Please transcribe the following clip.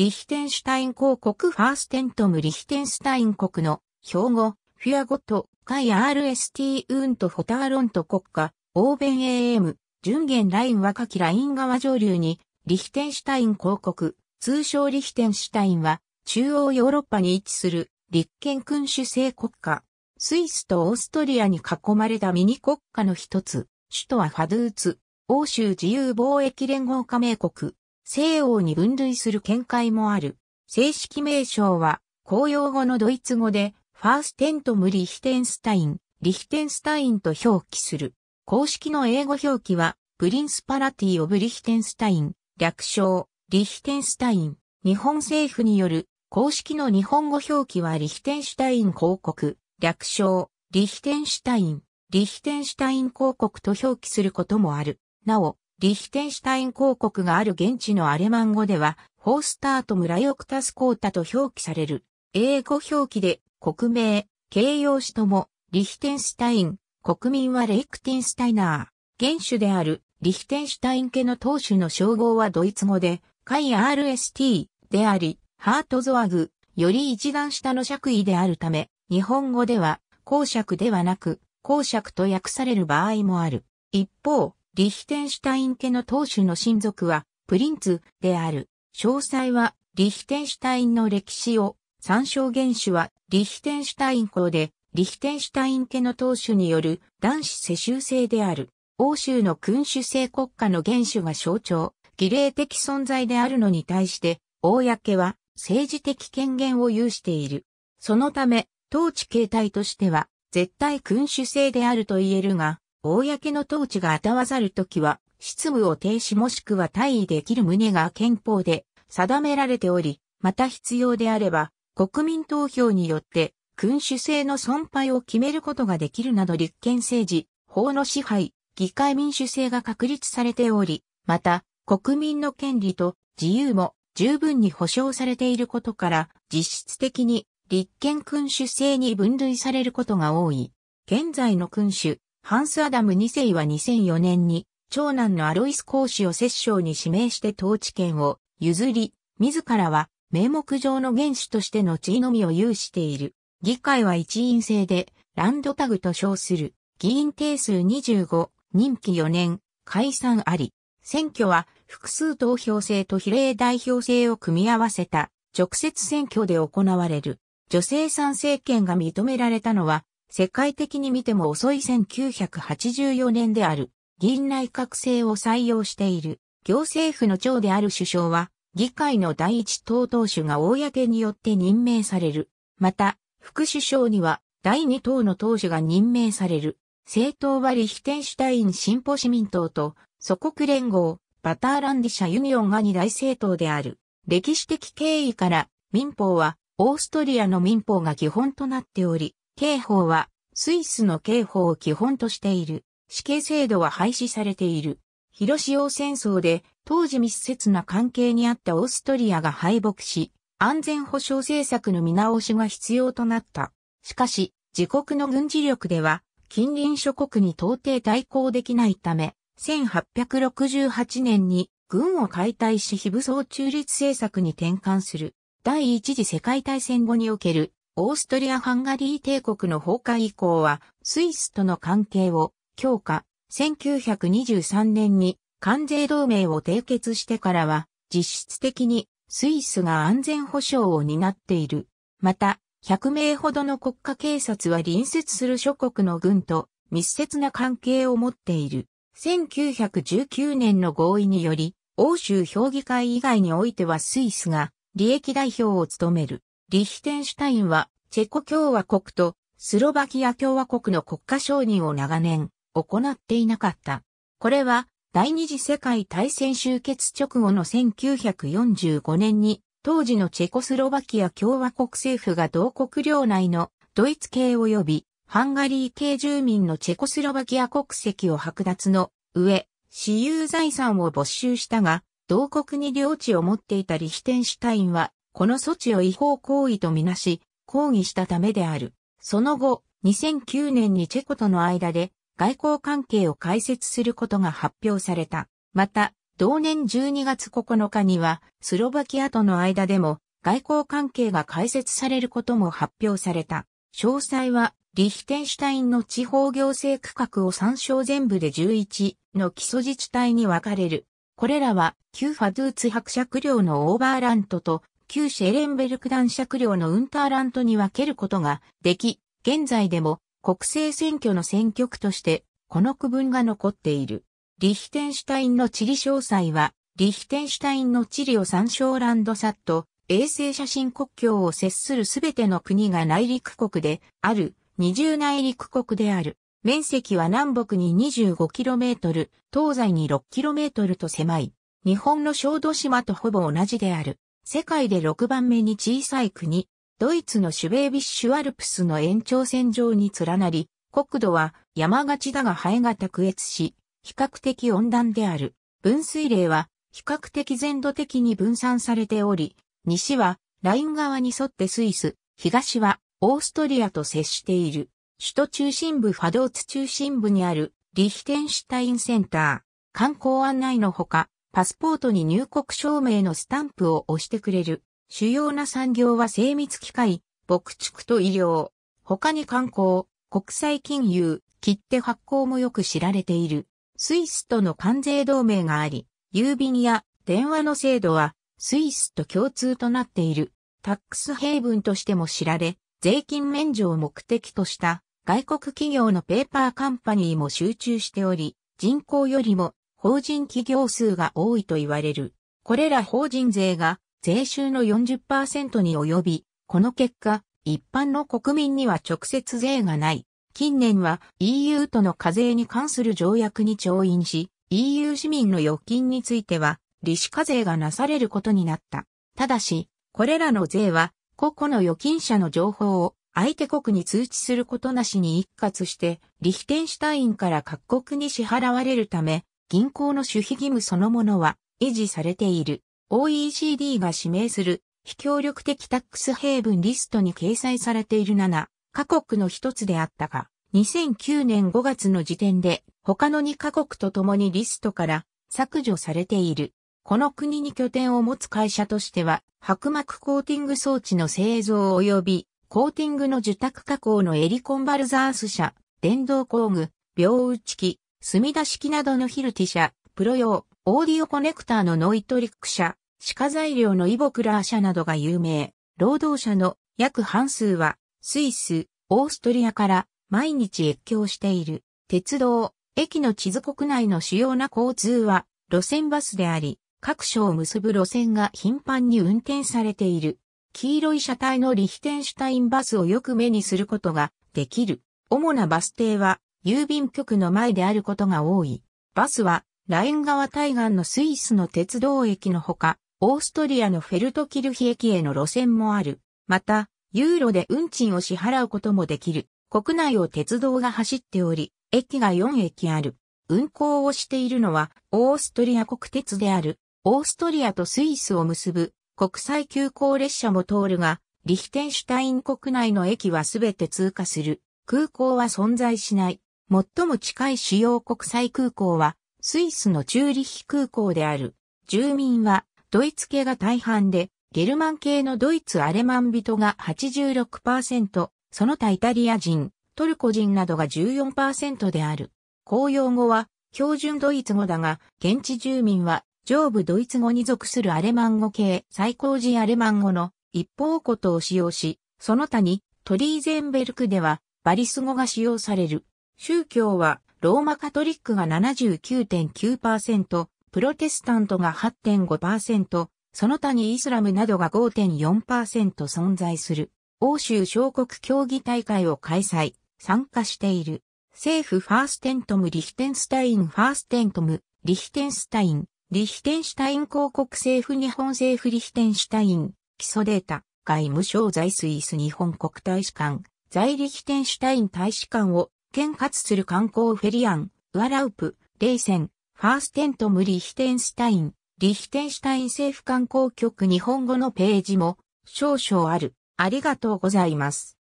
リヒテンシュタイン公国ファーステントムリヒテンシュタイン国の標語、フィアゴト、カイ RST ウントフォターロント国家、オーベン AM、純元ライン若きライン川上流に、リヒテンシュタイン公国、通称リヒテンシュタインは、中央ヨーロッパに位置する、立憲君主制国家。スイスとオーストリアに囲まれたミニ国家の一つ、首都はファドゥーツ、欧州自由貿易連合加盟国、西欧に分類する見解もある。正式名称は、公用語のドイツ語で、ファーステントム・リヒテンスタイン、リヒテンスタインと表記する。公式の英語表記は、プリンスパラティ・オブ・リヒテンスタイン、略称、リヒテンスタイン。日本政府による、公式の日本語表記はリヒテンシュタイン公国、略称、リヒテンシュタイン、リヒテンシュタイン公国と表記することもある。なお、リヒテンシュタイン公国がある現地のアレマン語では、ホースターとラヨクタスコータと表記される。英語表記で、国名、形容詞とも、リヒテンシュタイン、国民はレイクティンスタイナー。元首である、リヒテンシュタイン家の当主の称号はドイツ語で、カイ RST であり、ハートゾアグ、より一段下の爵位であるため、日本語では、公爵ではなく、公爵と訳される場合もある。一方、リヒテンシュタイン家の当主の親族は、プリンツである。詳細は、リヒテンシュタインの歴史を、参照原種は、リヒテンシュタイン公で、リヒテンシュタイン家の当主による男子世襲制である。欧州の君主制国家の原種が象徴、儀礼的存在であるのに対して、公は政治的権限を有している。そのため、統治形態としては、絶対君主制であると言えるが、公の統治が当たわざるときは、執務を停止もしくは退位できる旨が憲法で定められており、また必要であれば、国民投票によって君主制の存廃を決めることができるなど立憲政治、法の支配、議会民主制が確立されており、また国民の権利と自由も十分に保障されていることから、実質的に立憲君主制に分類されることが多い。現在の君主、ハンス・アダム2世は2004年に、長男のアロイス公使を摂政に指名して統治権を譲り、自らは名目上の元首としての地位のみを有している。議会は一員制で、ランドタグと称する。議員定数25、任期4年、解散あり。選挙は複数投票制と比例代表制を組み合わせた直接選挙で行われる。女性参政権が認められたのは世界的に見ても遅い1984年である、議院内閣制を採用している、行政府の長である首相は、議会の第一党党首が公によって任命される。また、副首相には、第二党の党首が任命される。政党はリヒテンシュタイン進歩市民党と、祖国連合、バターランディ社ユニオンが二大政党である。歴史的経緯から、民法は、オーストリアの民法が基本となっており、刑法は、スイスの刑法を基本としている。死刑制度は廃止されている。広潮戦争で、当時密接な関係にあったオーストリアが敗北し、安全保障政策の見直しが必要となった。しかし、自国の軍事力では、近隣諸国に到底対抗できないため、1868年に軍を解体し非武装中立政策に転換する。第一次世界大戦後におけるオーストリア・ハンガリー帝国の崩壊以降は、スイスとの関係を強化、1923年に関税同盟を締結してからは、実質的にスイスが安全保障を担っている。また、100名ほどの国家警察は隣接する諸国の軍と密接な関係を持っている。1919年の合意により、欧州評議会以外においてはスイスが利益代表を務める。リヒテンシュタインは、チェコ共和国とスロバキア共和国の国家承認を長年行っていなかった。これは、第二次世界大戦終結直後の1945年に、当時のチェコスロバキア共和国政府が同国領内のドイツ系及びハンガリー系住民のチェコスロバキア国籍を剥奪の上、私有財産を没収したが、同国に領地を持っていたリヒテンシュタインはこの措置を違法行為とみなし、抗議したためである。その後、2009年にチェコとの間で外交関係を開設することが発表された。また、同年12月9日には、スロバキアとの間でも外交関係が開設されることも発表された。詳細は、リヒテンシュタインの地方行政区画を参照全部で11の基礎自治体に分かれる。これらは、旧ファドゥーツ伯爵領のオーバーラントと旧シェレンベルク男爵領のウンターラントに分けることができ、現在でも国政選挙の選挙区としてこの区分が残っている。リヒテンシュタインの地理詳細は、リヒテンシュタインの地理を参照ランドサット、衛星写真国境を接するすべての国が内陸国である、二重内陸国である。面積は南北に 25km、東西に 6km と狭い。日本の小豆島とほぼ同じである。世界で6番目に小さい国、ドイツのシュベービッシュアルプスの延長線上に連なり、国土は山がちだがハエが卓越し、比較的温暖である。分水嶺は比較的全土的に分散されており、西はライン側に沿ってスイス、東はオーストリアと接している。首都中心部ファドーツ中心部にあるリヒテンシュタインセンター、観光案内のほか、パスポートに入国証明のスタンプを押してくれる。主要な産業は精密機械、牧畜と医療。他に観光、国際金融、切手発行もよく知られている。スイスとの関税同盟があり、郵便や電話の制度はスイスと共通となっている。タックスヘイブンとしても知られ、税金免除を目的とした外国企業のペーパーカンパニーも集中しており、人口よりも法人企業数が多いと言われる。これら法人税が税収の40%に及び、この結果、一般の国民には直接税がない。近年は EU との課税に関する条約に調印し、EU 市民の預金については、利子課税がなされることになった。ただし、これらの税は、個々の預金者の情報を相手国に通知することなしに一括して、リヒテンシュタインから各国に支払われるため、銀行の守秘義務そのものは維持されている。OECD が指名する非協力的タックスヘイブンリストに掲載されている7カ国の一つであったが、2009年5月の時点で他の2カ国と共にリストから削除されている。この国に拠点を持つ会社としては、白膜コーティング装置の製造及び、コーティングの受託加工のエリコンバルザース社、電動工具、病打ち機、墨田式などのヒルティ社、プロ用、オーディオコネクターのノイトリック社、歯科材料のイボクラー社などが有名。労働者の約半数は、スイス、オーストリアから毎日越境している。鉄道、駅の地図国内の主要な交通は、路線バスであり、各所を結ぶ路線が頻繁に運転されている。黄色い車体のリヒテンシュタインバスをよく目にすることができる。主なバス停は郵便局の前であることが多い。バスは、ライン川対岸のスイスの鉄道駅のほか、オーストリアのフェルトキルヒ駅への路線もある。また、ユーロで運賃を支払うこともできる。国内を鉄道が走っており、駅が4駅ある。運行をしているのは、オーストリア国鉄である。オーストリアとスイスを結ぶ国際急行列車も通るが、リヒテンシュタイン国内の駅はすべて通過する。空港は存在しない。最も近い主要国際空港は、スイスのチューリヒ空港である。住民は、ドイツ系が大半で、ゲルマン系のドイツ・アレマン人が86%、その他イタリア人、トルコ人などが14%である。公用語は標準ドイツ語だが、現地住民は上部ドイツ語に属するアレマン語系最高時アレマン語の一方ことを使用し、その他にトリーゼンベルクではバリス語が使用される。宗教はローマカトリックが79.9%、プロテスタントが8.5%、その他にイスラムなどが5.4%存在する。欧州小国競技大会を開催、参加している。政府ファーステントム・リヒテンスタイン・ファーステントム、リヒテンスタイン、リヒテンシュタイン広告政府日本政府リヒテンシュタイン、基礎データ、外務省在スイス日本国大使館、在リヒテンシュタイン大使館を見活する観光フェリアン、ウアラウプ、レイセン、ファーステントムリヒテンシュタイン、リヒテンシュタイン政府観光局日本語のページも少々ある。ありがとうございます。